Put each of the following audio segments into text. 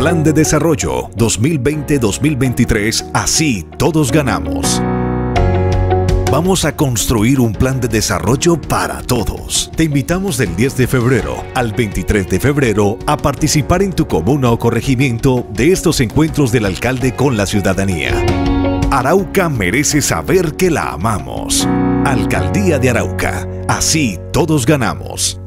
Plan de Desarrollo 2020-2023, así todos ganamos. Vamos a construir un plan de desarrollo para todos. Te invitamos del 10 de febrero al 23 de febrero a participar en tu comuna o corregimiento de estos encuentros del alcalde con la ciudadanía. Arauca merece saber que la amamos. Alcaldía de Arauca. Así todos ganamos.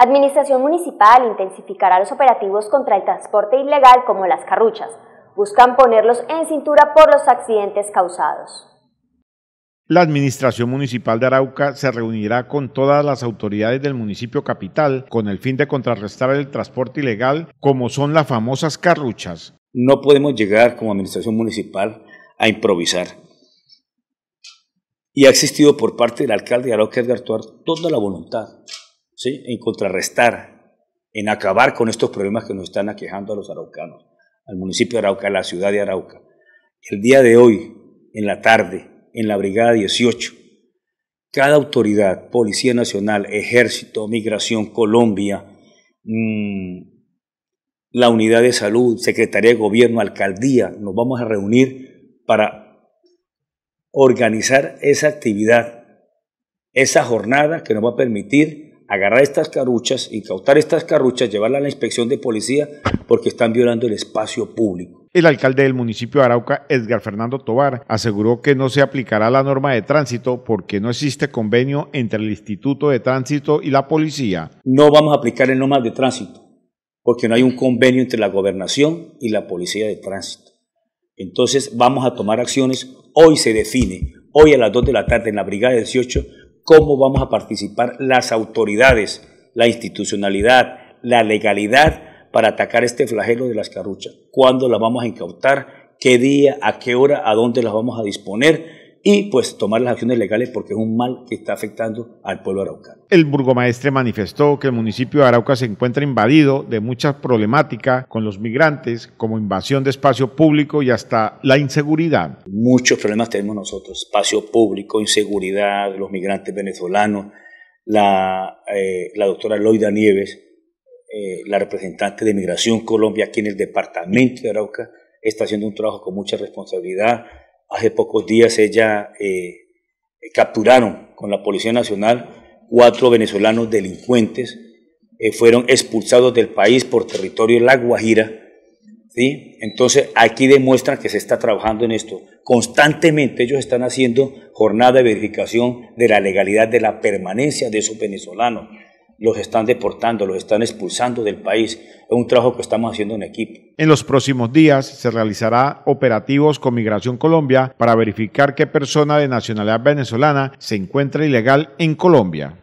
Administración Municipal intensificará los operativos contra el transporte ilegal como las carruchas. Buscan ponerlos en cintura por los accidentes causados. La Administración Municipal de Arauca se reunirá con todas las autoridades del municipio capital con el fin de contrarrestar el transporte ilegal como son las famosas carruchas. No podemos llegar como Administración Municipal a improvisar. Y ha existido por parte del alcalde de Arauca, Edgar Tuar, toda la voluntad en contrarrestar, en acabar con estos problemas que nos están aquejando a los araucanos, al municipio de Arauca, a la ciudad de Arauca. El día de hoy, en la tarde, en la Brigada 18, cada autoridad, Policía Nacional, Ejército, Migración, Colombia, mm, la Unidad de Salud, Secretaría de Gobierno, Alcaldía, nos vamos a reunir para organizar esa actividad, esa jornada que nos va a permitir agarrar estas carruchas, incautar estas carruchas, llevarlas a la inspección de policía porque están violando el espacio público. El alcalde del municipio de Arauca, Edgar Fernando Tobar, aseguró que no se aplicará la norma de tránsito porque no existe convenio entre el Instituto de Tránsito y la policía. No vamos a aplicar el norma de tránsito porque no hay un convenio entre la gobernación y la policía de tránsito. Entonces vamos a tomar acciones. Hoy se define, hoy a las 2 de la tarde en la Brigada 18 cómo vamos a participar las autoridades, la institucionalidad, la legalidad para atacar este flagelo de las carruchas. ¿Cuándo las vamos a incautar? ¿Qué día? ¿A qué hora? ¿A dónde las vamos a disponer? y pues tomar las acciones legales porque es un mal que está afectando al pueblo araucano. El burgomaestre manifestó que el municipio de Arauca se encuentra invadido de muchas problemáticas con los migrantes, como invasión de espacio público y hasta la inseguridad. Muchos problemas tenemos nosotros, espacio público, inseguridad, los migrantes venezolanos, la, eh, doctora Loida Nieves, eh, la representante de Migración Colombia aquí en el departamento de Arauca, está haciendo un trabajo con mucha responsabilidad hace pocos días ella eh, capturaron con la Policía Nacional cuatro venezolanos delincuentes, eh, fueron expulsados del país por territorio de La Guajira. ¿sí? Entonces aquí demuestran que se está trabajando en esto. Constantemente ellos están haciendo jornada de verificación de la legalidad de la permanencia de esos venezolanos los están deportando, los están expulsando del país. Es un trabajo que estamos haciendo en equipo. En los próximos días se realizará operativos con Migración Colombia para verificar qué persona de nacionalidad venezolana se encuentra ilegal en Colombia.